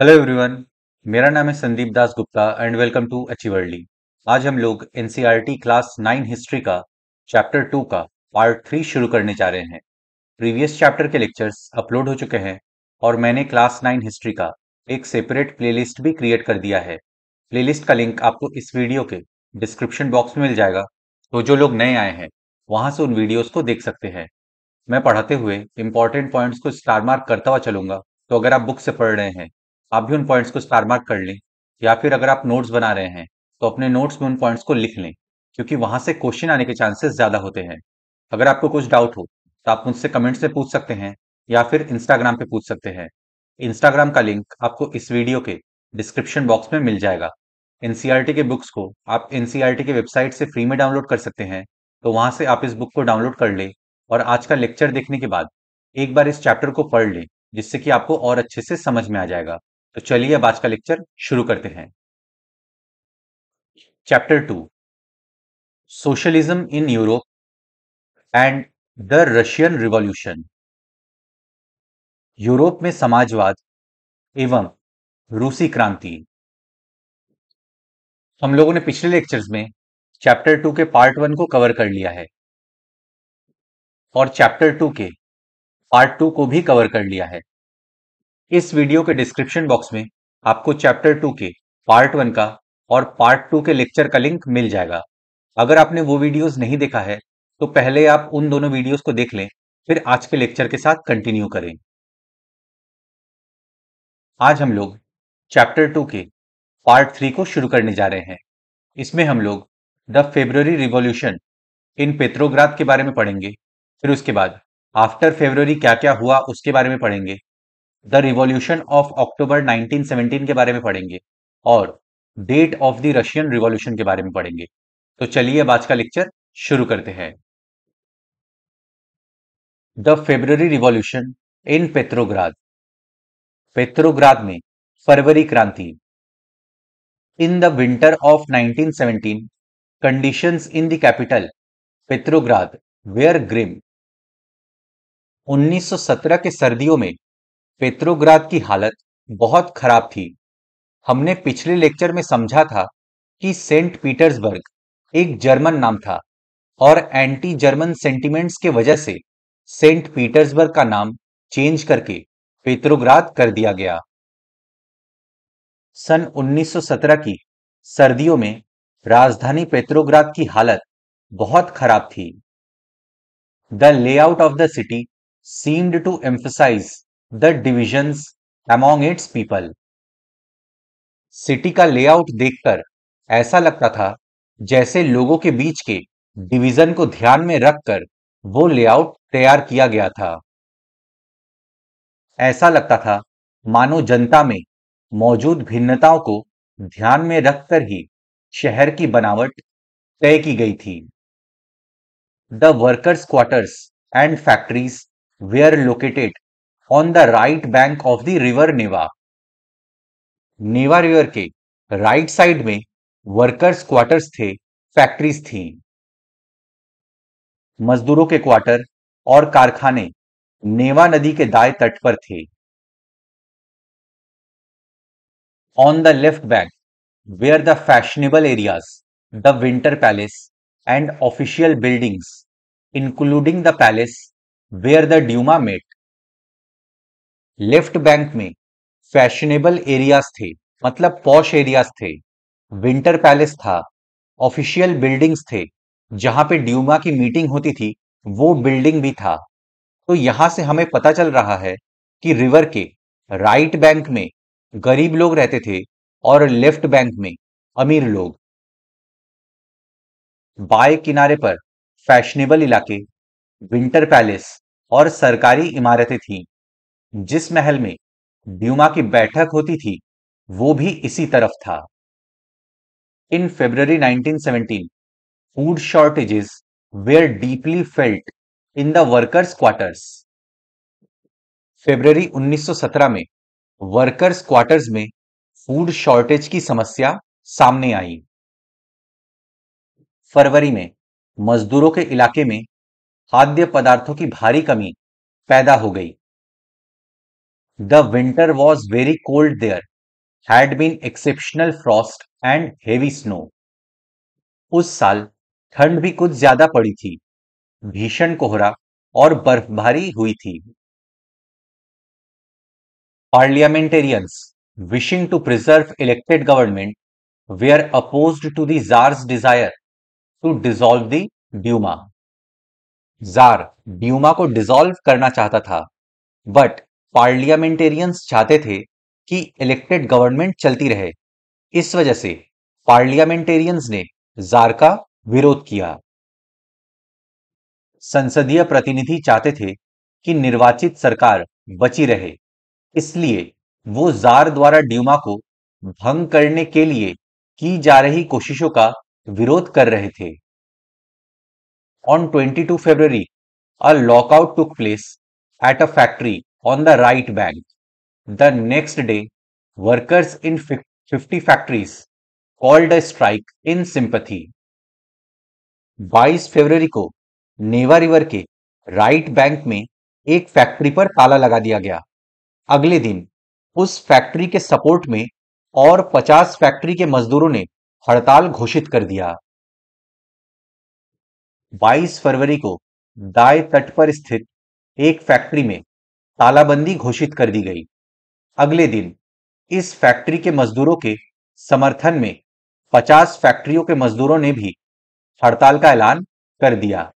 Hello everyone मेरा नाम है Sandeep Das Gupta and welcome to Achieverly आज हम लोग एनसीईआरटी क्लास नाइन हिस्ट्री का चैप्टर टू का पार्ट थ्री शुरू करने जा रहे हैं प्रीवियस चैप्टर के लेक्चर्स अपलोड हो चुके हैं और मैंने क्लास नाइन हिस्ट्री का एक सेपरेट प्लेलिस्ट भी क्रिएट कर दिया है प्लेलिस्ट का लिंक आपको इस वीडियो के डिस्क्रिप्शन बॉक्स में मिल जाएगा तो जो लोग नए आए हैं वहां से उन वीडियोज को देख सकते हैं मैं पढ़ाते हुए इंपॉर्टेंट पॉइंट्स को स्टार मार्क करता हुआ चलूंगा तो अगर आप बुक से पढ़ रहे हैं आप भी उन पॉइंट्स को स्टार मार्क कर लें या फिर अगर आप नोट्स बना रहे हैं तो अपने नोट्स में उन पॉइंट्स को लिख लें क्योंकि वहां से क्वेश्चन आने के चांसेस ज़्यादा होते हैं अगर आपको कुछ डाउट हो तो आप मुझसे कमेंट्स में पूछ सकते हैं या फिर इंस्टाग्राम पे पूछ सकते हैं इंस्टाग्राम का लिंक आपको इस वीडियो के डिस्क्रिप्शन बॉक्स में मिल जाएगा एनसीआरटी e के बुक्स को आप एनसीआरटी e के वेबसाइट से फ्री में डाउनलोड कर सकते हैं तो वहां से आप इस बुक को डाउनलोड कर लें और आज का लेक्चर देखने के बाद एक बार इस चैप्टर को पढ़ लें जिससे कि आपको और अच्छे से समझ में आ जाएगा तो चलिए अब आज का लेक्चर शुरू करते हैं chapter two socialism in Europe and the Russian revolution Europe में समाजवाद एवं रूसी क्रांति हम लोगों ने पिछले लेक्चर्स में चैप्टर टू के पार्ट वन को कवर कर लिया है और चैप्टर टू के पार्ट टू को भी कवर कर लिया है इस वीडियो के डिस्क्रिप्शन बॉक्स में आपको चैप्टर टू के पार्ट वन का और पार्ट टू के लेक्चर का लिंक मिल जाएगा अगर आपने वो वीडियोस नहीं देखा है तो पहले आप उन दोनों वीडियोस को देख लें फिर आज के लेक्चर के साथ कंटिन्यू करें आज हम लोग चैप्टर टू के पार्ट थ्री को शुरू करने जा रहे हैं इसमें हम लोग the February revolution in Petrograd के बारे में पढ़ेंगे फिर उसके बाद आफ्टर फेब्रवरी क्या क्या हुआ उसके बारे में पढ़ेंगे द रिवॉल्यूशन ऑफ अक्टूबर 1917 के बारे में पढ़ेंगे और date of the Russian revolution के बारे में पढ़ेंगे तो चलिए अब आज का लेक्चर शुरू करते हैं the February revolution in Petrograd Petrograd में फरवरी क्रांति in the winter of 1917 conditions in the capital Petrograd were grim 1917 के सर्दियों में पेत्रोग्राद की हालत बहुत खराब थी हमने पिछले लेक्चर में समझा था कि सेंट पीटर्सबर्ग एक जर्मन नाम था और एंटी जर्मन सेंटीमेंट्स के वजह से सेंट पीटर्सबर्ग का नाम चेंज करके पेत्रोग्राद कर दिया गया सन 1917 की सर्दियों में राजधानी पेत्रोग्राद की हालत बहुत खराब थी the layout of the city seemed to emphasise the divisions among its people city का लेआउट देखकर ऐसा लगता था जैसे लोगों के बीच के डिवीजन को ध्यान में रखकर वो लेआउट तैयार किया गया था ऐसा लगता था मानो जनता में मौजूद भिन्नताओं को ध्यान में रखकर ही शहर की बनावट तय की गई थी the workers quarters and factories were located on the right bank of the river Neva Neva river के राइट साइड में वर्कर्स क्वार्टर्स थे फैक्ट्रीज थी मजदूरों के क्वार्टर और कारखाने नेवा नदी के दाएं तट पर थे on the left bank were the fashionable areas the Winter Palace and official buildings including the palace where the Duma met left bank में फैशनेबल एरियाज थे मतलब पॉश एरियाज थे विंटर पैलेस था ऑफिशियल बिल्डिंग्स थे जहां पे Dumas की meeting होती थी वो बिल्डिंग भी था तो यहां से हमें पता चल रहा है कि रिवर के राइट बैंक में गरीब लोग रहते थे और लेफ्ट बैंक में अमीर लोग बाय किनारे पर फैशनेबल इलाके विंटर पैलेस और सरकारी इमारतें थीं जिस महल में ड्यूमा की बैठक होती थी वो भी इसी तरफ था in February 1917 food shortages were deeply felt in the workers' quarters. फरवरी 1917 में वर्कर्स क्वार्टर्स में फूड शॉर्टेज की समस्या सामने आई फरवरी में मजदूरों के इलाके में खाद्य पदार्थों की भारी कमी पैदा हो गई the winter was very cold there had been exceptional frost and heavy snow उस साल ठंड भी कुछ ज्यादा पड़ी थी भीषण कोहरा और बर्फबारी हुई थी parliamentarians wishing to preserve elected government they are opposed to the tsar desire to dissolve Duma tsar Duma को डिजोल्व करना चाहता था बट पार्लियामेंटेरियंस चाहते थे कि इलेक्टेड गवर्नमेंट चलती रहे इस वजह से पार्लियामेंटेरियंस ने जार का विरोध किया संसदीय प्रतिनिधि चाहते थे कि निर्वाचित सरकार बची रहे इसलिए वो जार द्वारा ड्यूमा को भंग करने के लिए की जा रही कोशिशों का विरोध कर रहे थे twenty 22 February a lockout took place at a factory on the right bank. The next day, workers in 50 factories called a strike in sympathy. 22 फरवरी को नेवा रिवर के राइट बैंक में एक फैक्ट्री पर ताला लगा दिया गया अगले दिन उस फैक्ट्री के सपोर्ट में और 50 फैक्ट्री के मजदूरों ने हड़ताल घोषित कर दिया 22 फरवरी को दाए तट पर स्थित एक फैक्ट्री में तालाबंदी घोषित कर दी गई अगले दिन इस फैक्ट्री के मजदूरों के समर्थन में 50 फैक्ट्रियों के मजदूरों ने भी हड़ताल का ऐलान कर दिया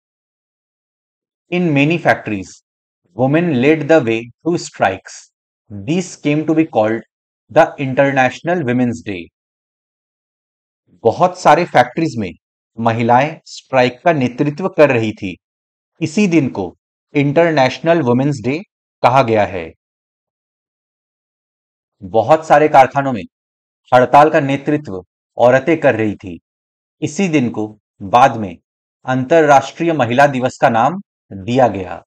in many factories women led the way to strikes this came to be called the International Women's Day बहुत सारे फैक्ट्रीज में महिलाएं स्ट्राइक का नेतृत्व कर रही थी इसी दिन को इंटरनेशनल वुमेन्स डे कहा गया है बहुत सारे कारखानों में हड़ताल का नेतृत्व औरतें कर रही थी इसी दिन को बाद में अंतरराष्ट्रीय महिला दिवस का नाम दिया गया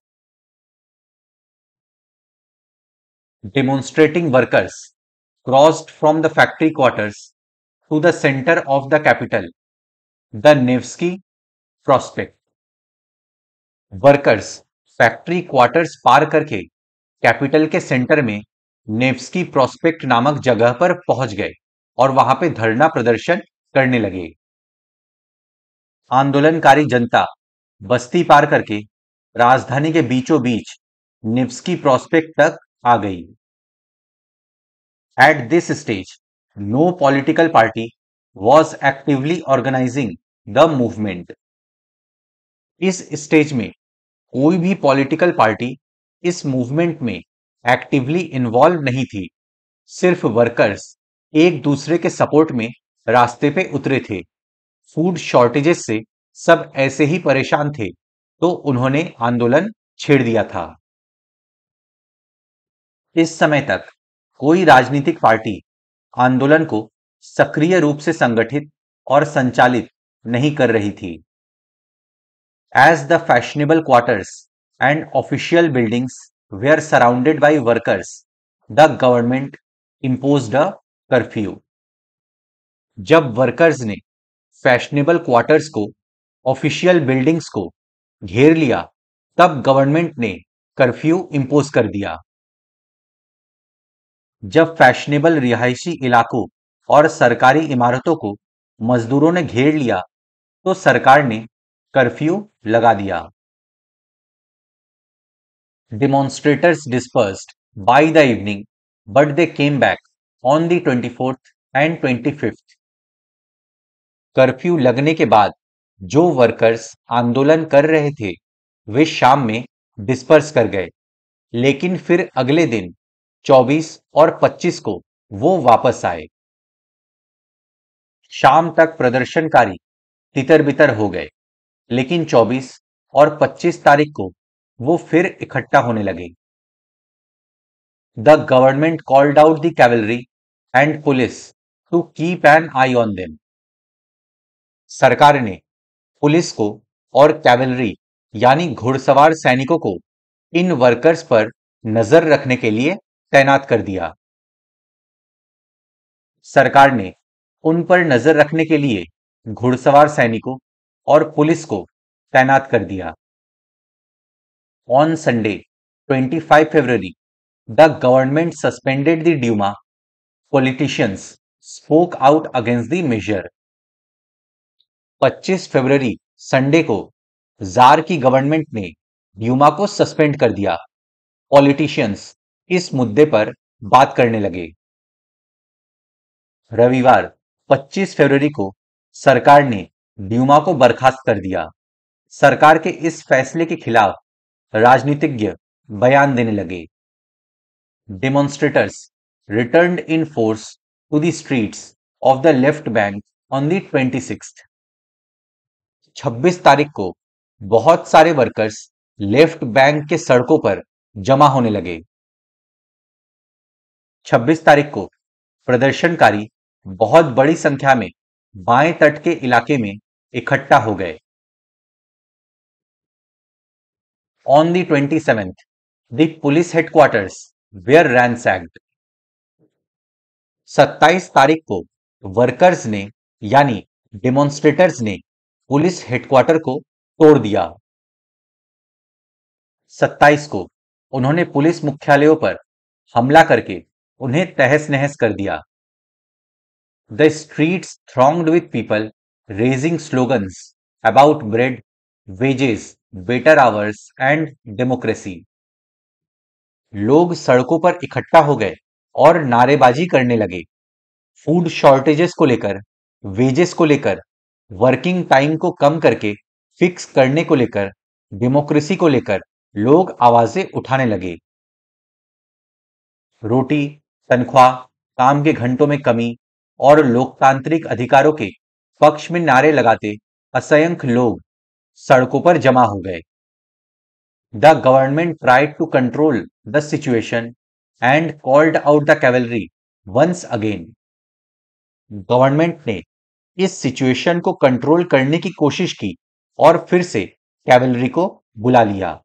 demonstrating workers crossed from the factory quarters to the centre of the capital the Nevsky Prospekt workers factory quarters पार करके कैपिटल के सेंटर में नेवस्की प्रोस्पेक्ट नामक जगह पर पहुंच गए और वहां पर धरना प्रदर्शन करने लगे आंदोलनकारी जनता बस्ती पार करके राजधानी के बीचों बीच निवस्की प्रोस्पेक्ट तक आ गई at this stage no political party was actively organising the movement इस स्टेज में कोई भी पॉलिटिकल पार्टी इस मूवमेंट में एक्टिवली इन्वॉल्व नहीं थी सिर्फ वर्कर्स एक दूसरे के सपोर्ट में रास्ते पे उतरे थे फूड शॉर्टेजेस से सब ऐसे ही परेशान थे तो उन्होंने आंदोलन छेड़ दिया था इस समय तक कोई राजनीतिक पार्टी आंदोलन को सक्रिय रूप से संगठित और संचालित नहीं कर रही थी as the fashionable quarters and official buildings were surrounded by workers, the government imposed a curfew. जब वर्कर्स ने फैशनेबल क्वार्टर्स को ऑफिशियल बिल्डिंग्स को घेर लिया तब गवर्नमेंट ने कर्फ्यू इम्पोज कर दिया जब फैशनेबल रिहायशी इलाकों और सरकारी इमारतों को मजदूरों ने घेर लिया तो सरकार ने कर्फ्यू लगा दिया demonstrators dispersed by the evening, but they came back on the 24th and 25th. Curfew लगने के बाद जो वर्कर्स आंदोलन कर रहे थे वे शाम में डिस्पर्स कर गए लेकिन फिर अगले दिन 24 और 25 को वो वापस आए शाम तक प्रदर्शनकारी तितर बितर हो गए लेकिन 24 और 25 तारीख को वो फिर इकट्ठा होने लगे the government called out the cavalry and police to keep an eye on them सरकार ने पुलिस को और कैवलरी यानी घुड़सवार सैनिकों को इन वर्कर्स पर नजर रखने के लिए तैनात कर दिया सरकार ने उन पर नजर रखने के लिए घुड़सवार सैनिकों और पुलिस को तैनात कर दिया on Sunday, 25 February, the government suspended the Duma. Politicians spoke out against the measure. 25 february Sunday को जार की गवर्नमेंट ने ड्यूमा को सस्पेंड कर दिया पॉलिटिशियंस इस मुद्दे पर बात करने लगे रविवार 25 फरवरी को सरकार ने ड्यूमा को बर्खास्त कर दिया सरकार के इस फैसले के खिलाफ राजनीतिज्ञ बयान देने लगे return in force to the the of the left bank on the twenty six छब्बीस तारीख को बहुत सारे वर्कर्स लेफ्ट बैंक के सड़कों पर जमा होने लगे 26 तारीख को प्रदर्शनकारी बहुत बड़ी संख्या में बाएं तट के इलाके में इकट्ठा हो गए On the 27th, the police headquarters were ransacked. 27 तारीख को वर्कर्स ने यानी डेमोन्स्ट्रेटर्स ने पुलिस हेडक्वार्टर को तोड़ दिया 27 को उन्होंने पुलिस मुख्यालयों पर हमला करके उन्हें तहस नहस कर दिया the street thronged with people raising slogans about bread wages better hours and democracy लोग सड़कों पर इकट्ठा हो गए और नारेबाजी करने लगे फूड शॉर्टेजेस को लेकर वेजेस को लेकर वर्किंग टाइम को कम करके फिक्स करने को लेकर डेमोक्रेसी को लेकर लोग आवाजें उठाने लगे रोटी तनख्वाह काम के घंटों में कमी और लोकतांत्रिक अधिकारों के पक्ष में नारे लगाते असंख्य लोग सड़कों पर जमा हो गए the government tried to control the situation and called out the cavalry once again government ने इस सिचुएशन को कंट्रोल करने की कोशिश की और फिर से कैवलरी को बुला लिया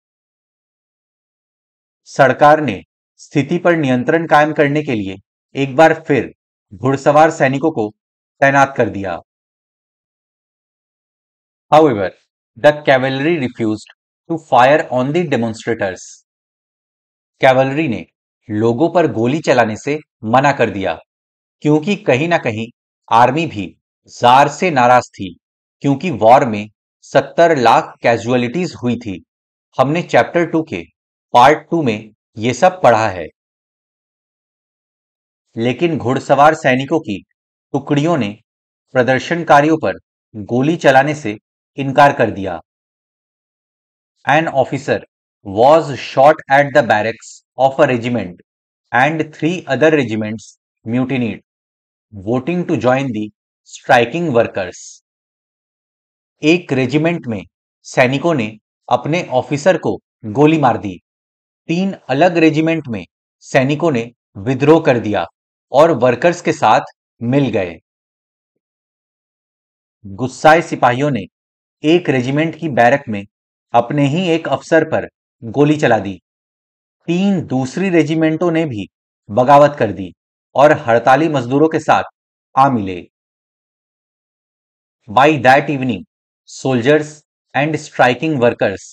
सरकार ने स्थिति पर नियंत्रण कायम करने के लिए एक बार फिर घुड़सवार सैनिकों को तैनात कर दिया however the cavalry refused to fire on the demonstrators. Cavalry ने लोगों पर गोली चलाने से मना कर दिया क्योंकि कहीं ना कहीं आर्मी भी जार से नाराज थी क्योंकि वॉर में सत्तर लाख कैजुअलिटीज हुई थी हमने चैप्टर टू के पार्ट टू में यह सब पढ़ा है लेकिन घुड़सवार सैनिकों की टुकड़ियों ने प्रदर्शनकारियों पर गोली चलाने से इनकार कर दिया an officer was shot at the barracks of a regiment and three other regiments mutinied voting to join the striking workers एक रेजिमेंट में सैनिकों ने अपने ऑफिसर को गोली मार दी तीन अलग रेजिमेंट में सैनिकों ने विद्रोह कर दिया और वर्कर्स के साथ मिल गए गुस्साए सिपाहियों ने एक रेजिमेंट की बैरक में अपने ही एक अफसर पर गोली चला दी तीन दूसरी रेजिमेंटों ने भी बगावत कर दी और हड़ताली मजदूरों के साथ आ मिले by that evening soldiers and striking workers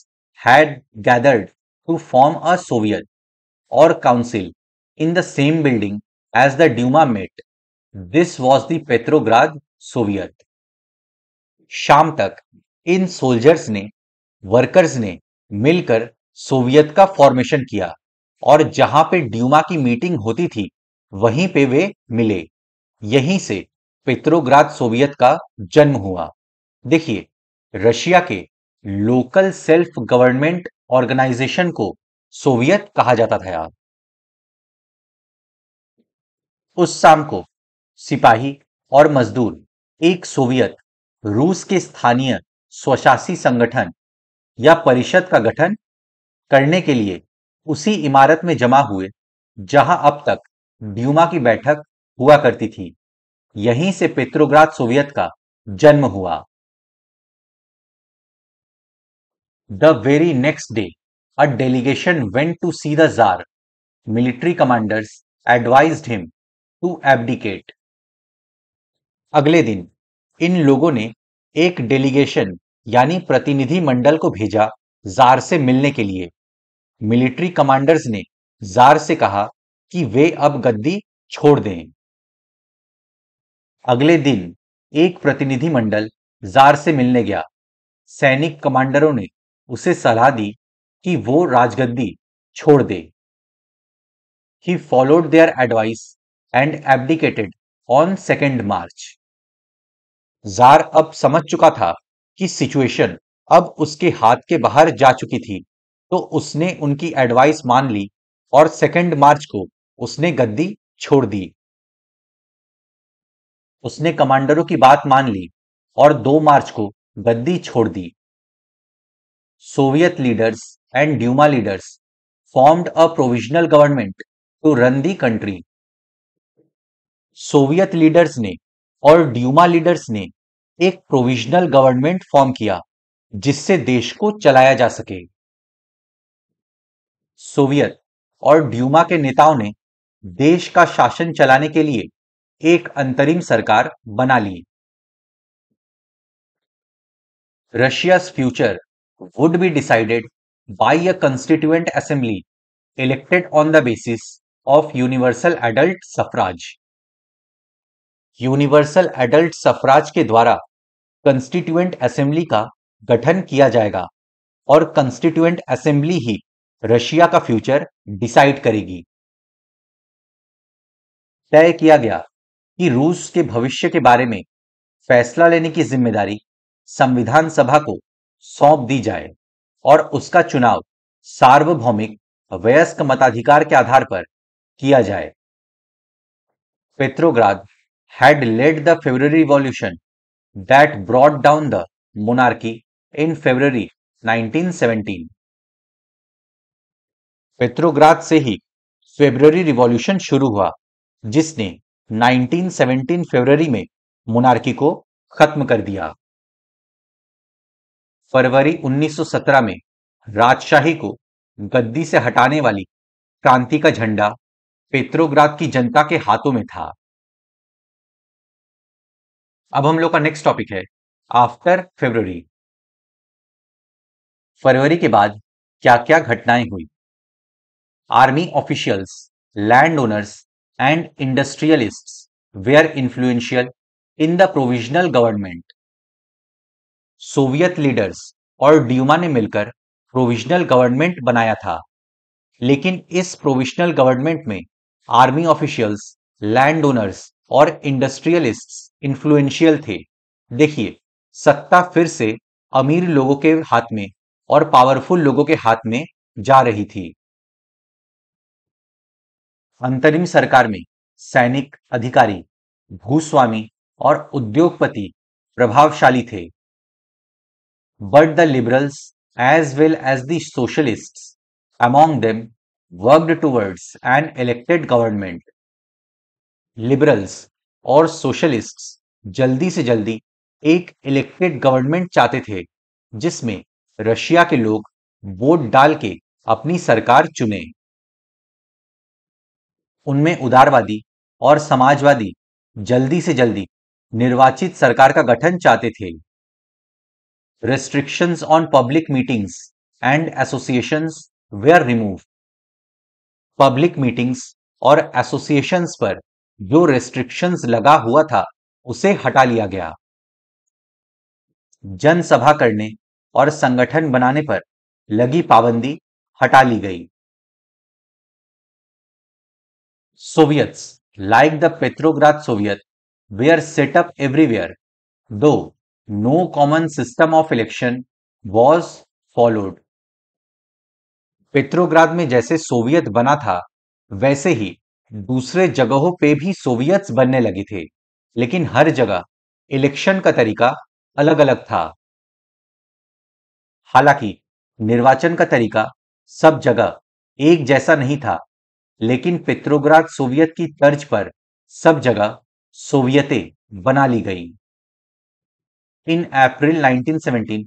had gathered to form a soviet और council in the same building as the Duma met this was the soviet शाम तक इन सोल्जर्स ने वर्कर्स ने मिलकर सोवियत का फॉर्मेशन किया और जहां पे ड्यूमा की मीटिंग होती थी वहीं पे वे मिले यहीं से पित्रोग्राद सोवियत का जन्म हुआ देखिए रशिया के लोकल सेल्फ गवर्नमेंट ऑर्गेनाइजेशन को सोवियत कहा जाता था यार उस शाम को सिपाही और मजदूर एक सोवियत रूस के स्थानीय स्वशासी संगठन या परिषद का गठन करने के लिए उसी इमारत में जमा हुए जहां अब तक ड्यूमा की बैठक हुआ करती थी यहीं से पेत्रोग्राद सोवियत का जन्म हुआ the very next day a delegation went to see the tsar military commanders advise him to abdicate अगले दिन इन लोगों ने एक डेलीगेशन यानी प्रतिनिधि मंडल को भेजा जार से मिलने के लिए मिलिट्री कमांडर्स ने जार से कहा कि वे अब गद्दी छोड़ दें अगले दिन एक प्रतिनिधि मंडल जार से मिलने गया सैनिक कमांडरों ने उसे सलाह दी कि वो राजगद्दी छोड़ दे he followed their advice and abdicated on second March tsar अब समझ चुका था कि सिचुएशन अब उसके हाथ के बाहर जा चुकी थी तो उसने उनकी एडवाइस मान ली और सेकेंड मार्च को उसने गद्दी छोड़ दी उसने कमांडरों की बात मान ली और दो मार्च को गद्दी छोड़ दी soviet leaders and Duma leaders formed a provisional government to run the country soviet leaders ने और ड्यूमा लीडर्स ने एक प्रोविजनल गवर्नमेंट फॉर्म किया जिससे देश को चलाया जा सके सोवियत और ड्यूमा के नेताओं ने देश का शासन चलाने के लिए एक अंतरिम सरकार बना ली Russia future would be decided by a constituent assembly elected on the basis of universal adult suffrage universal adult suffrage के द्वारा कंस्टिट्यूएंट असेंबली का गठन किया जाएगा और कंस्टिट्यूएंट असेंबली ही रशिया का फ्यूचर डिसाइड करेगी तय किया गया कि रूस के भविष्य के बारे में फैसला लेने की जिम्मेदारी संविधान सभा को सौंप दी जाए और उसका चुनाव सार्वभौमिक वयस्क मताधिकार के आधार पर किया जाए Petrograd had led the February Revolution that brought down the monarchy in February 1917. Petrograd से ही फेबर रिवॉल्यूशन शुरू हुआ जिसने 1917 फरवरी में मोनार्की को खत्म कर दिया फरवरी 1917 में राजशाही को गद्दी से हटाने वाली क्रांति का झंडा पेत्रोग्राद की जनता के हाथों में था अब हम लोग का नेक्स्ट टॉपिक है आफ्टर फरवरी फरवरी के बाद क्या क्या घटनाएं हुई army officials land owners and industrialist were influential in the provisional government soviet leaders और ड्यूमा ने मिलकर प्रोविजनल गवर्नमेंट बनाया था लेकिन इस प्रोविजनल गवर्नमेंट में आर्मी ऑफिशियल्स लैंड ओनर्स और इंडस्ट्रियलिस्ट्स इन्फ्लुएंशियल थे देखिए सत्ता फिर से अमीर लोगों के हाथ में और पावरफुल लोगों के हाथ में जा रही थी अंतरिम सरकार में सैनिक अधिकारी भूस्वामी और उद्योगपति प्रभावशाली थे but the liberals as well as socialists socialists among them worked towards an elected government. Liberals or जल्दी से जल्दी एक इलेक्टेड गवर्नमेंट चाहते थे जिसमें रशिया के लोग वोट डाल के अपनी सरकार चुने उनमें उदारवादी और समाजवादी जल्दी से जल्दी निर्वाचित सरकार का गठन चाहते थे restrictions on public meetings and associations were remove public meetings और एसोसिएशन पर जो रेस्ट्रिक्शंस लगा हुआ था उसे हटा लिया गया जनसभा करने और संगठन बनाने पर लगी पाबंदी हटा ली गई soviet like the Petrograd soviet they are set up everywhere though no common system of election was followed Petrograd में जैसे सोवियत बना था वैसे ही दूसरे जगहों पे भी सोवियत्स बनने लगे थे लेकिन हर जगह इलेक्शन का तरीका अलग अलग था हालांकि निर्वाचन का तरीका सब जगह एक जैसा नहीं था लेकिन पित्रोग्राद सोवियत की तर्ज पर सब जगह सोवियतें बना ली गई in April 1917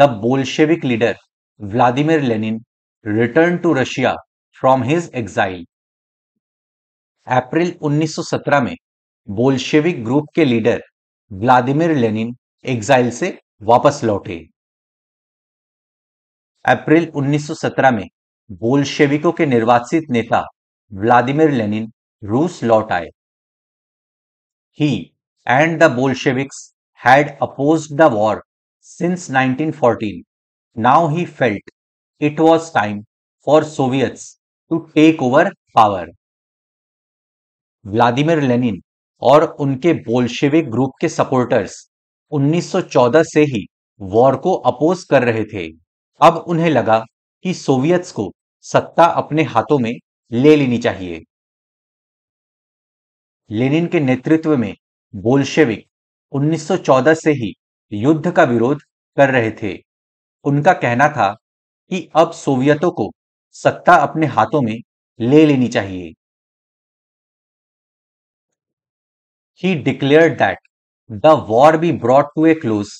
the Bolshevik leader Vladimir Lenin return to Russia from his exile अप्रैल 1917 में बोल्शेविक ग्रुप के लीडर व्लादिमिर लेनिन एग्जाइल से वापस लौटे अप्रैल 1917 में बोल्शेविकों के निर्वाचित नेता व्लादिमिर लेनिन रूस लौट आए he and the Bolsheviks had opposed the war since 1914 now he felt it was time for soviets to take over power Vladimir Lenin और उनके बोल्शेविक ग्रुप के सपोर्टर्स 1914 से ही वॉर को अपोज कर रहे थे अब उन्हें लगा कि सोवियत्स को सत्ता अपने हाथों में ले लेनी चाहिए लेनिन के नेतृत्व में बोल्शेविक 1914 से ही युद्ध का विरोध कर रहे थे उनका कहना था कि अब सोवियतों को सत्ता अपने हाथों में ले लेनी चाहिए he declare that the war be brought to a close,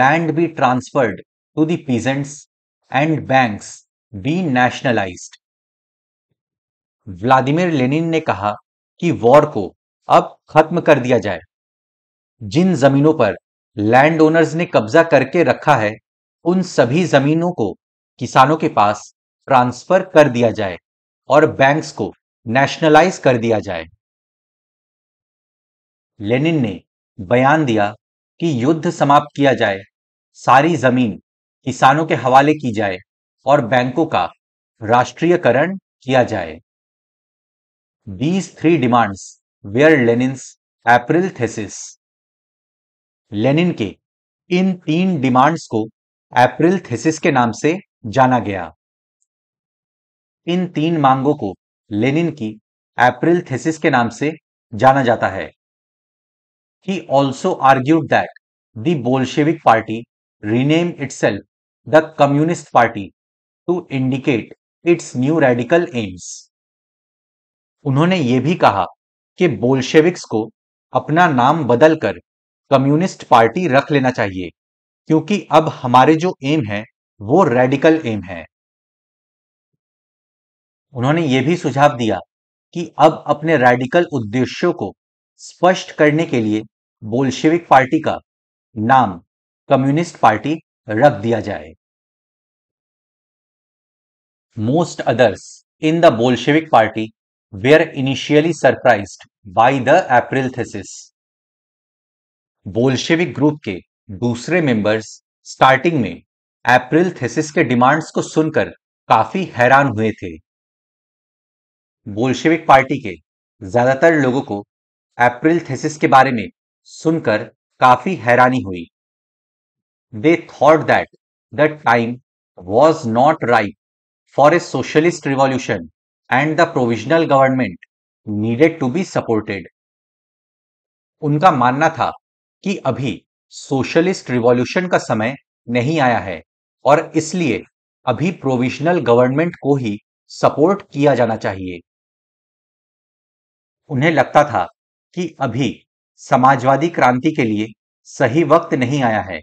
land be transferred to the peasants, and banks be nationalized. Lenin ने कहा कि वॉर को अब खत्म कर दिया जाए जिन जमीनों पर लैंड ओनर्स ने कब्जा करके रखा है उन सभी जमीनों को किसानों के पास ट्रांसफर कर दिया जाए और बैंक्स को नेशनलाइज कर दिया जाए लेनिन ने बयान दिया कि युद्ध समाप्त किया जाए सारी जमीन किसानों के हवाले की जाए और बैंकों का राष्ट्रीयकरण किया जाए these three demands were Lenin's April thesis Lenin के इन तीन डिमांड्स को अप्रिल थेसिस के नाम से जाना गया इन तीन मांगों को लेनिन की अप्रिल थेसिस के नाम से जाना जाता है He also argued that the Bolshevik party renamed itself the Communist Party to indicate its new radical aims. उन्होंने ये भी कहा कि बोल्शेविक्स को अपना नाम बदलकर कम्युनिस्ट पार्टी रख लेना चाहिए क्योंकि अब हमारे जो एम है वो रेडिकल एम है उन्होंने ये भी सुझाव दिया कि अब अपने रेडिकल उद्देश्यों को स्पष्ट करने के लिए बोल्शेविक पार्टी का नाम कम्युनिस्ट पार्टी रख दिया जाए most others in the Bolshevik party were initially surprise by the April thesis Bolshevik group के दूसरे मेंबर्स स्टार्टिंग में अप्रैल थेसिस के डिमांड्स को सुनकर काफी हैरान हुए थे बोल्शेविक पार्टी के ज्यादातर लोगों को अप्रैल थेसिस के बारे में सुनकर काफी हैरानी हुई they thought that the time was not right for a socialist revolution and the provisional government needed to be supported उनका मानना था कि अभी सोशलिस्ट रिवॉल्यूशन का समय नहीं आया है और इसलिए अभी प्रोविजनल गवर्नमेंट को ही सपोर्ट किया जाना चाहिए उन्हें लगता था कि अभी समाजवादी क्रांति के लिए सही वक्त नहीं आया है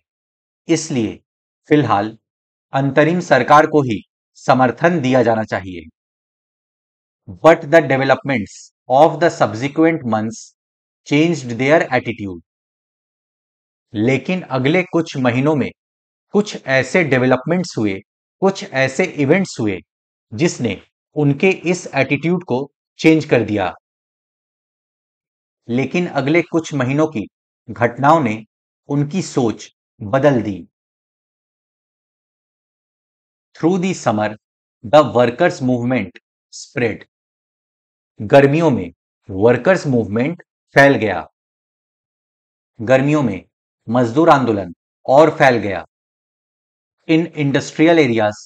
इसलिए फिलहाल अंतरिम सरकार को ही समर्थन दिया जाना चाहिए but the developments of the subsequent months changed their attitude लेकिन अगले कुछ महीनों में कुछ ऐसे डेवलपमेंट्स हुए कुछ ऐसे इवेंट्स हुए जिसने उनके इस एटीट्यूड को चेंज कर दिया लेकिन अगले कुछ महीनों की घटनाओं ने उनकी सोच बदल दी through the summer the workers movement spread गर्मियों में वर्कर्स मूवमेंट फैल गया गर्मियों में मजदूर आंदोलन और फैल गया in industrial areas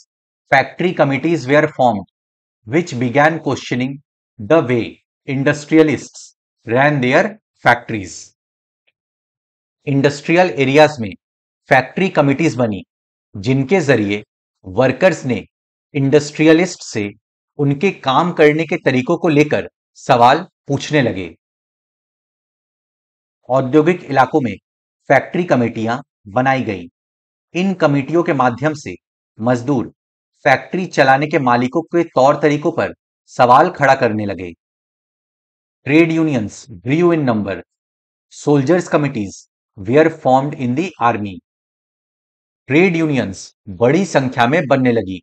factory committees were form which began questioning the way industrialists ran their factories industrial areas में फैक्ट्री कमिटीज बनी जिनके जरिए वर्कर्स ने इंडस्ट्रियलिस्ट से उनके काम करने के तरीकों को लेकर सवाल पूछने लगे औद्योगिक इलाकों में फैक्ट्री कमेटियां बनाई गई इन कमेटियों के माध्यम से मजदूर फैक्ट्री चलाने के मालिकों के तौर तरीकों पर सवाल खड़ा करने लगे trade unions grew in number soldiers committees were formed in the army trade unions बड़ी संख्या में बनने लगी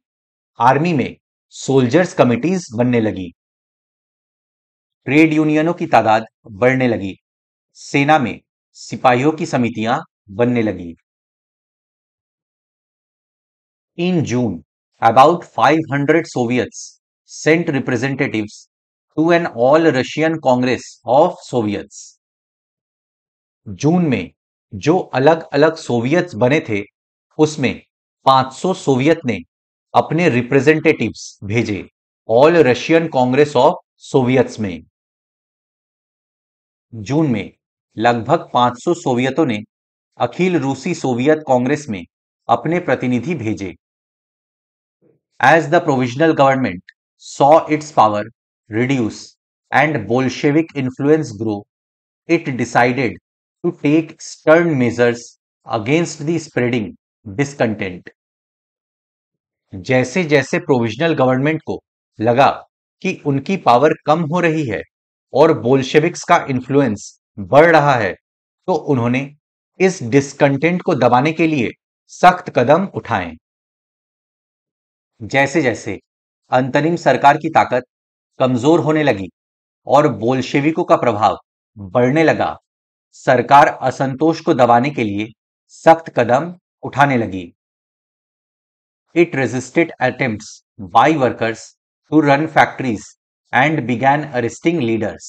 आर्मी में सोल्जर्स कमिटीज बनने लगी ट्रेड यूनियनों की तादाद बढ़ने लगी सेना में सिपाहियों की समितियां बनने लगी in June about 500 soviets sent representatives to an all Russian congress of soviet जून में जो अलग अलग सोवियत बने थे उसमें 500 सोवियत ने अपने रिप्रेजेंटेटिव्स भेजे all Russian congress of soviet में जून में लगभग 500 सोवियतों ने अखिल रूसी सोवियत कांग्रेस में अपने प्रतिनिधि भेजे as the provisional government saw its power reduce and Bolshevik influence grew, it decided to take stern measures against the spreading discontent. जैसे जैसे प्रोविजनल गवर्नमेंट को लगा कि उनकी पावर कम हो रही है और बोल्शेविक्स का इन्फ्लुएंस बढ़ रहा है तो उन्होंने इस डिस्कंटेंट को दबाने के लिए सख्त कदम उठाए जैसे जैसे अंतरिम सरकार की ताकत कमजोर होने लगी और बोल्शेविकों का प्रभाव बढ़ने लगा सरकार असंतोष को दबाने के लिए सख्त कदम उठाने लगी it resisted attempt by workers to run factories and began arresting leaders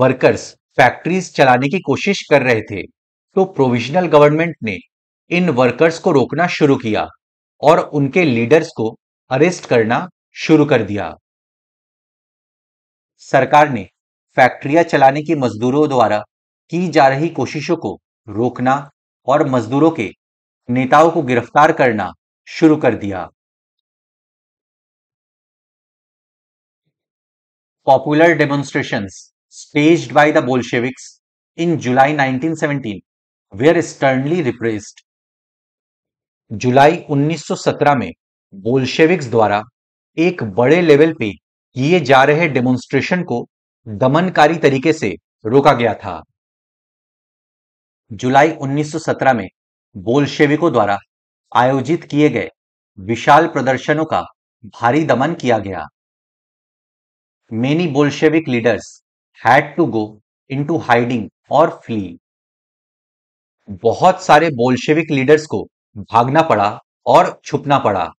workers factories चलाने की कोशिश कर रहे थे तो प्रोविजनल गवर्नमेंट ने इन वर्कर्स को रोकना शुरू किया और उनके लीडर्स को अरेस्ट करना शुरू कर दिया सरकार ने फैक्ट्रियां चलाने के मजदूरों द्वारा की जा रही कोशिशों को रोकना और मजदूरों के नेताओं को गिरफ्तार करना शुरू कर दिया popular demonstration stage by the Bolsheviks in July 1917 were sternly repressed जुलाई 1917 में बोल्शेविक्स द्वारा एक बड़े लेवल पे किए जा रहे डेमोन्स्ट्रेशन को दमनकारी तरीके से रोका गया था जुलाई 1917 में बोलशेविकों द्वारा आयोजित किए गए विशाल प्रदर्शनों का भारी दमन किया गया many Bolshevik leaders had to go into hiding और फ्ली बहुत सारे बोलशेविक लीडर्स को भागना पड़ा और छुपना पड़ा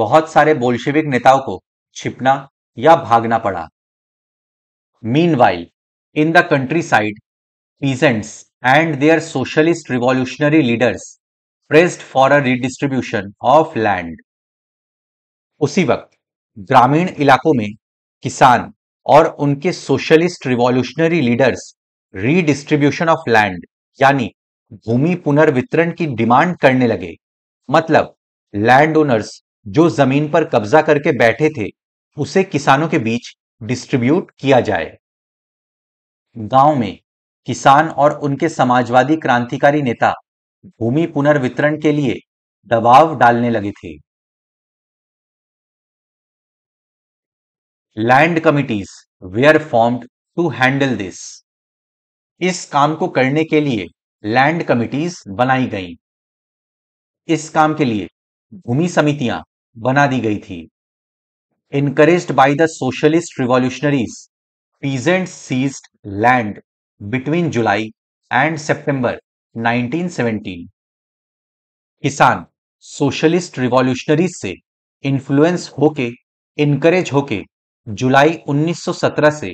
बहुत सारे बोल्शेविक नेताओं को छिपना या भागना पड़ा in the countryside peasants and their socialist revolutionary leaders pressed for a redistribution of land उसी वक्त ग्रामीण इलाकों में किसान और उनके socialist revolutionary leaders redistribution of land यानी भूमि पुनर्वितरण की डिमांड करने लगे मतलब लैंड ओनर्स जो जमीन पर कब्जा करके बैठे थे उसे किसानों के बीच डिस्ट्रीब्यूट किया जाए गांव में किसान और उनके समाजवादी क्रांतिकारी नेता भूमि पुनर्वितरण के लिए दबाव डालने लगे थे land committees were formed to handle this इस काम को करने के लिए लैंड कमिटीज बनाई गई इस काम के लिए भूमि समितियां बना दी गई थी encourage by the socialist revolutionaries peasant seized land between July and September 1917 किसान सोशलिस्ट रिवॉल्यूशनरीज से इन्फ्लुएंस होके इनकरेज होके जुलाई 1917 से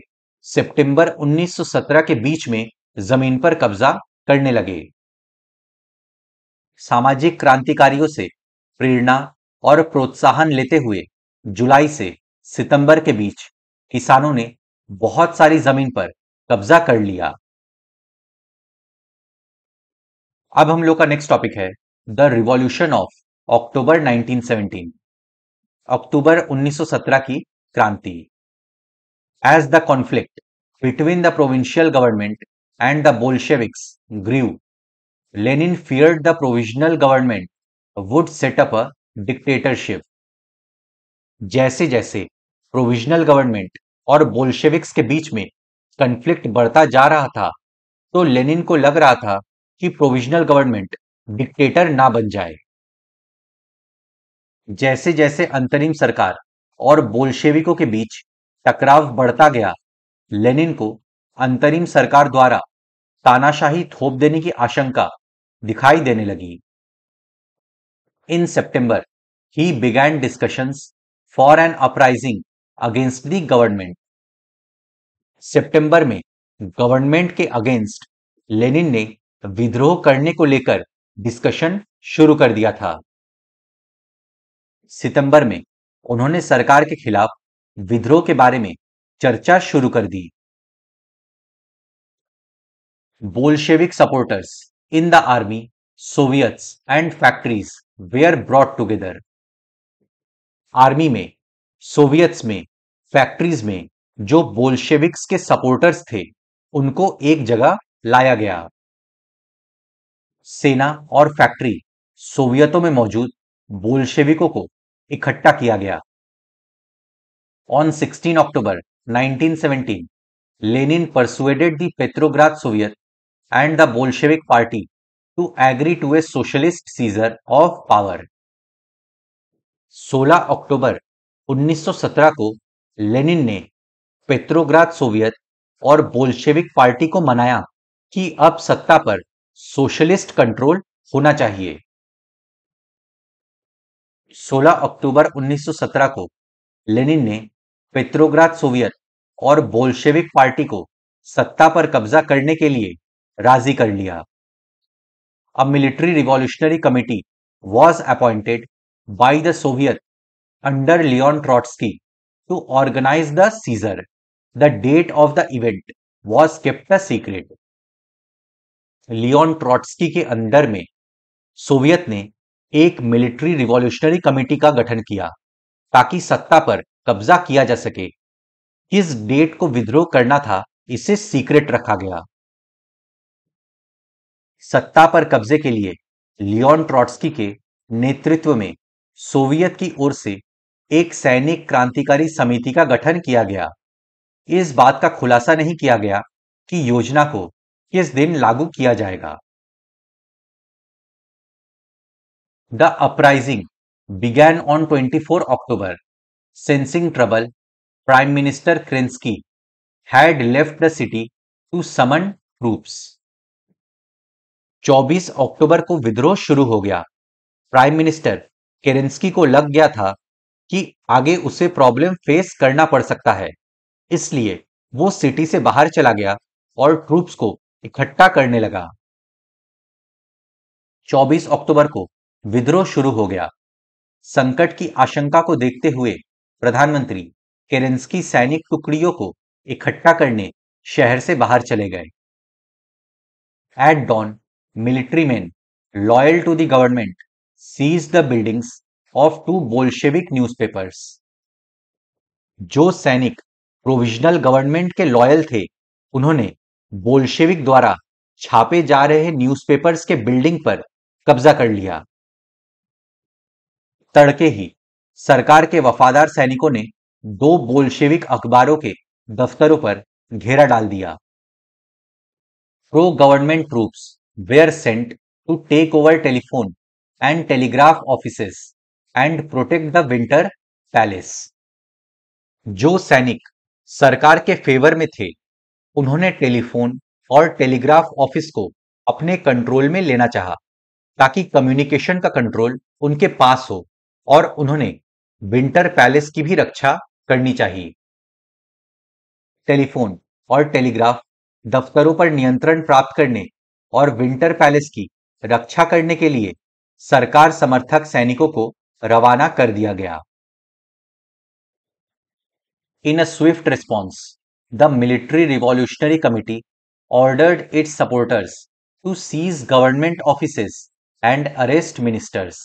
सितंबर 1917 के बीच में जमीन पर कब्जा करने लगे सामाजिक क्रांतिकारियों से प्रेरणा और प्रोत्साहन लेते हुए जुलाई से सितंबर के बीच किसानों ने बहुत सारी जमीन पर कब्जा कर लिया अब हम लोग का नेक्स्ट टॉपिक है द रिवॉल्यूशन ऑफ अक्टूबर 1917 अक्टूबर 1917 की क्रांति as the conflict between the provincial government and the Bolsheviks grew Lenin feared the provisional government would set up a dictatorship जैसे जैसे प्रोविजनल गवर्नमेंट और बोल्शेविक्स के बीच में कंफ्लिक्ट बढ़ता जा रहा था तो लेनिन को लग रहा था कि प्रोविजनल गवर्नमेंट डिक्टेटर ना बन जाए जैसे जैसे अंतरिम सरकार और बोल्शेविकों के बीच टकराव बढ़ता गया लेनिन को अंतरिम सरकार द्वारा तानाशाही थोप देने की आशंका दिखाई देने लगी in September, he began discussions for an uprising against the government. सितंबर में गवर्नमेंट के अगेंस्ट लेनिन ने विद्रोह करने को लेकर डिस्कशन शुरू कर दिया था सितंबर में उन्होंने सरकार के खिलाफ विद्रोह के बारे में चर्चा शुरू कर दी Bolshevik supporters in the army soviets and factories were brought together army में सोवियत्स में फैक्ट्रीज में जो बोल्शेविक्स के सपोर्टर्स थे उनको एक जगह लाया गया सेना और फैक्ट्री सोवियतों में मौजूद बोल्शेविकों को इकट्ठा किया गया on 16 October 1917 Lenin persuaded the Petrograd soviet and the Bolshevik party to agree to a socialist seizure of power 16 अक्टूबर 1917 को लेनिन ने पेत्रोग्राद सोवियत और बोल्शेविक पार्टी को मनाया कि अब सत्ता पर सोशलिस्ट कंट्रोल होना चाहिए 16 अक्टूबर 1917 को लेनिन ने पेत्रोग्राद सोवियत और बोल्शेविक पार्टी को सत्ता पर कब्जा करने के लिए राजी कर लिया a military revolutionary committee was appointed by the Soviet under Leon Trotsky to organize the seizure. The date of the event was kept a secret. Leon Trotsky के अंदर में सोवियत ने एक मिलिट्री रिवॉल्यूशनरी कमेटी का गठन किया ताकि सत्ता पर कब्जा किया जा सके किस डेट को विद्रोह करना था इसे सीक्रेट रखा गया सत्ता पर कब्जे के लिए लियोन ट्रॉट्स्की के नेतृत्व में सोवियत की ओर से एक सैनिक क्रांतिकारी समिति का गठन किया गया इस बात का खुलासा नहीं किया गया कि योजना को किस दिन लागू किया जाएगा the uprising began on 24 October sensing trouble prime minister Kerensky had left the city to summon troops. 24 अक्टूबर को विद्रोह शुरू हो गया प्राइम मिनिस्टर केरेंस्की को लग गया था कि आगे उसे प्रॉब्लम फेस करना पड़ सकता है इसलिए वो सिटी से बाहर चला गया और ट्रूप्स को इकट्ठा करने लगा 24 अक्टूबर को विद्रोह शुरू हो गया संकट की आशंका को देखते हुए प्रधानमंत्री केरेंस्की सैनिक टुकड़ियों को इकट्ठा करने शहर से बाहर चले गए at dawn military men loyal to the government seized the buildings of two Bolshevik newspapers. जो सैनिक प्रोविजनल गवर्नमेंट के लॉयल थे उन्होंने बोल्शेविक द्वारा छापे जा रहे न्यूज़पेपर्स के बिल्डिंग पर कब्जा कर लिया तड़के ही सरकार के वफादार सैनिकों ने दो बोल्शेविक अखबारों के दफ्तरों पर घेरा डाल दिया pro government troops were sent to take over telephone and telegraph offices and protect the winter palace. जो सैनिक सरकार के फेवर में थे उन्होंने टेलीफोन और टेलीग्राफ ऑफिस को अपने कंट्रोल में लेना चाहा ताकि कम्युनिकेशन का कंट्रोल उनके पास हो और उन्होंने विंटर पैलेस की भी रक्षा करनी चाहिए टेलीफोन और टेलीग्राफ दफ्तरों पर नियंत्रण प्राप्त करने और विंटर पैलेस की रक्षा करने के लिए सरकार समर्थक सैनिकों को रवाना कर दिया गया in a swift response the military revolutionary committee order its supporters to seize government office and arrest ministers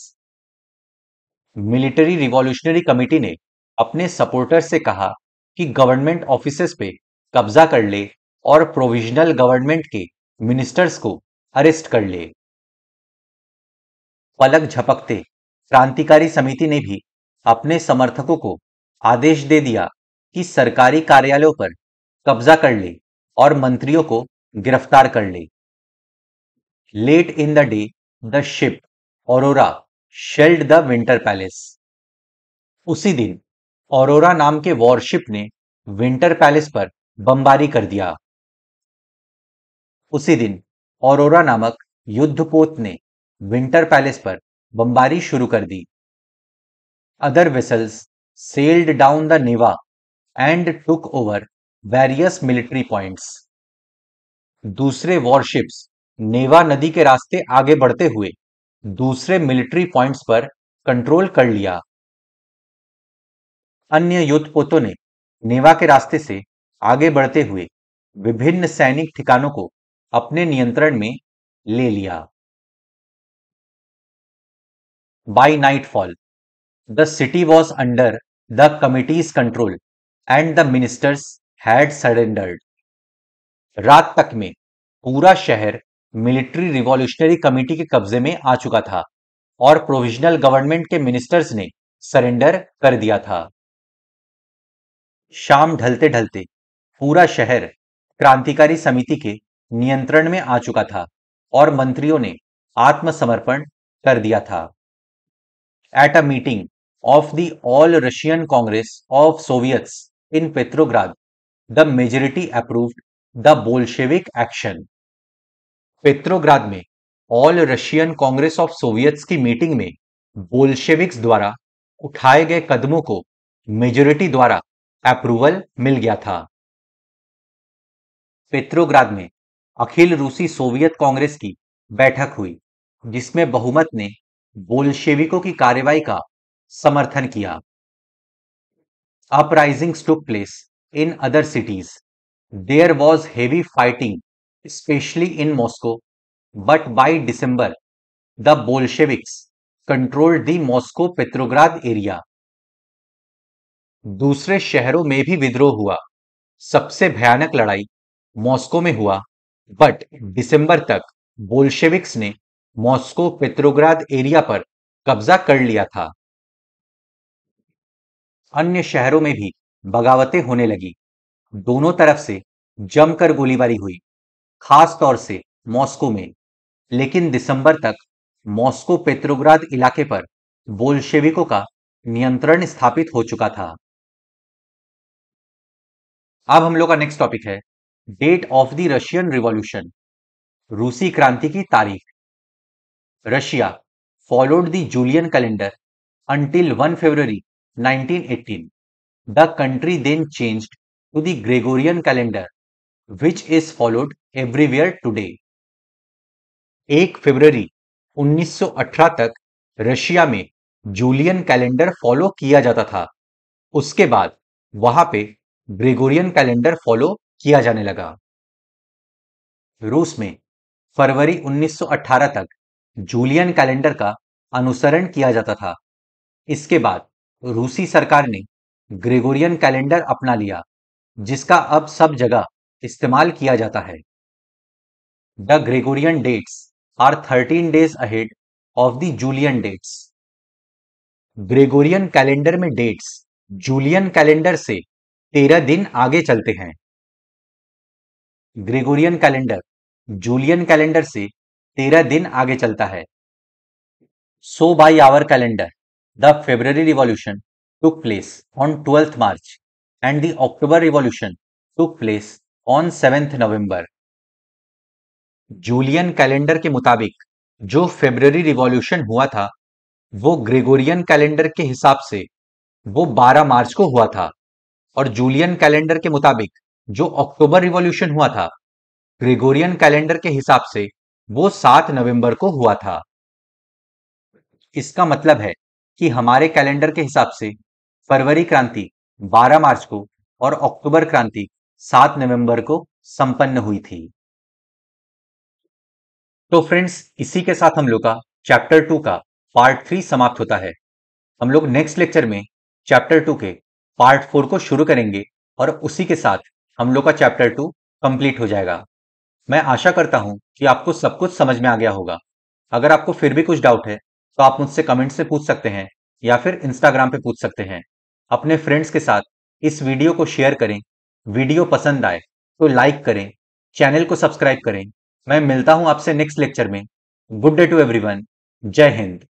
military revolutionary committee ने अपने सपोर्टर्स से कहा कि गवर्नमेंट ऑफिस पे कब्जा कर ले और प्रोविजनल गवर्नमेंट के मिनिस्टर्स को अरेस्ट कर लिए पलक झपकते क्रांतिकारी समिति ने भी अपने समर्थकों को आदेश दे दिया कि सरकारी कार्यालयों पर कब्जा कर ले और मंत्रियों को गिरफ्तार कर ले late in the day the ship Aurora shelled the Winter Palace उसी दिन औरोरा नाम के वॉरशिप ने विंटर पैलेस पर बमबारी कर दिया उसी दिन औरोरा नामक युद्धपोत ने विंटर पैलेस पर बमबारी शुरू कर दी other vessels sailed down the Neva and took over various military points दूसरे वॉरशिप्स नेवा नदी के रास्ते आगे बढ़ते हुए दूसरे मिलिट्री पॉइंट्स पर कंट्रोल कर लिया अन्य युद्धपोतों ने नेवा के रास्ते से आगे बढ़ते हुए विभिन्न सैनिक ठिकानों को अपने नियंत्रण में ले लिया by nightfall the city was under the committees control and the ministers had surrendered रात तक में पूरा शहर मिलिट्री रिवॉल्यूशनरी कमेटी के कब्जे में आ चुका था और प्रोविजनल गवर्नमेंट के मिनिस्टर्स ने सरेंडर कर दिया था शाम ढलते ढलते पूरा शहर क्रांतिकारी समिति के नियंत्रण में आ चुका था और मंत्रियों ने आत्मसमर्पण कर दिया था at a meeting of the all Russian congress of soviets in Petrograd the majority approved the Bolshevik action Petrograd में all Russian congress of soviets की मीटिंग में बोल्शेविक्स द्वारा उठाए गए कदमों को मेजोरिटी द्वारा अप्रूवल मिल गया था पेत्रोग्राद में अखिल रूसी सोवियत कांग्रेस की बैठक हुई जिसमें बहुमत ने बोलशेविकों की कार्रवाई का समर्थन किया uprising took place in other cities there was heavy fighting especially in Moscow but by December the Bolsheviks control the Moscow Petrograd area दूसरे शहरों में भी विद्रोह हुआ सबसे भयानक लड़ाई मॉस्को में हुआ बट दिसंबर hmm. तक बोल्शेविक्स ने मॉस्को पेत्रोग्राद एरिया पर कब्जा कर लिया था अन्य शहरों में भी बगावतें होने लगी दोनों तरफ से जमकर गोलीबारी हुई खास तौर से मॉस्को में लेकिन दिसंबर तक मॉस्को पेत्रोग्राद इलाके पर बोल्शेविकों का नियंत्रण स्थापित हो चुका था अब हम लोग का नेक्स्ट टॉपिक है date of the Russian revolution रूसी क्रांति की तारीख Russia followed the Julian calendar until 1 February 1918 the country then changed to the Gregorian calendar which is followed everywhere today 1 फरवरी 1918 तक रशिया में जूलियन कैलेंडर फॉलो किया जाता था उसके बाद वहां पे ग्रेगोरियन कैलेंडर फॉलो किया जाने लगा रूस में फरवरी 1918 तक जूलियन कैलेंडर का अनुसरण किया जाता था इसके बाद रूसी सरकार ने ग्रेगोरियन कैलेंडर अपना लिया जिसका अब सब जगह इस्तेमाल किया जाता है the Gregorian dates are thirteen days ahead of the Julian dates Gregorian calendar में डेट्स जूलियन कैलेंडर से तेरह दिन आगे चलते हैं ग्रेगोरियन कैलेंडर जूलियन कैलेंडर से तेरह दिन आगे चलता है so by our calendar the February revolution took place on twelfth March and the October revolution took place on seventh November Julian calendar के मुताबिक जो फेब्रवरी रिवॉल्यूशन हुआ था वो ग्रेगोरियन कैलेंडर के हिसाब से वो 12 मार्च को हुआ था और जूलियन कैलेंडर के मुताबिक जो अक्टूबर रिवॉल्यूशन हुआ था ग्रेगोरियन कैलेंडर के हिसाब से वो सात नवंबर को हुआ था इसका मतलब है कि हमारे कैलेंडर के हिसाब से फरवरी क्रांति 12 मार्च को और अक्टूबर क्रांति 7 नवंबर को संपन्न हुई थी तो फ्रेंड्स इसी के साथ हम लोग का चैप्टर टू का पार्ट थ्री समाप्त होता है हम लोग नेक्स्ट लेक्चर में चैप्टर टू के पार्ट फोर को शुरू करेंगे और उसी के साथ हम लोग का चैप्टर टू कंप्लीट हो जाएगा मैं आशा करता हूं कि आपको सब कुछ समझ में आ गया होगा अगर आपको फिर भी कुछ डाउट है तो आप मुझसे कमेंट्स से पूछ सकते हैं या फिर इंस्टाग्राम पे पूछ सकते हैं अपने फ्रेंड्स के साथ इस वीडियो को शेयर करें वीडियो पसंद आए तो लाइक करें चैनल को सब्सक्राइब करें मैं मिलता हूं आपसे नेक्स्ट लेक्चर में गुड डे टू एवरीवन जय हिंद